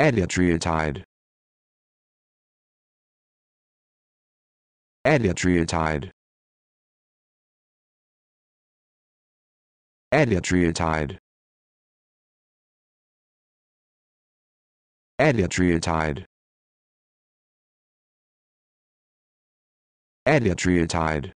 Adiatriatide. Adiatriatide. Adiatriatide. Adiatriatide. Adiatriatide.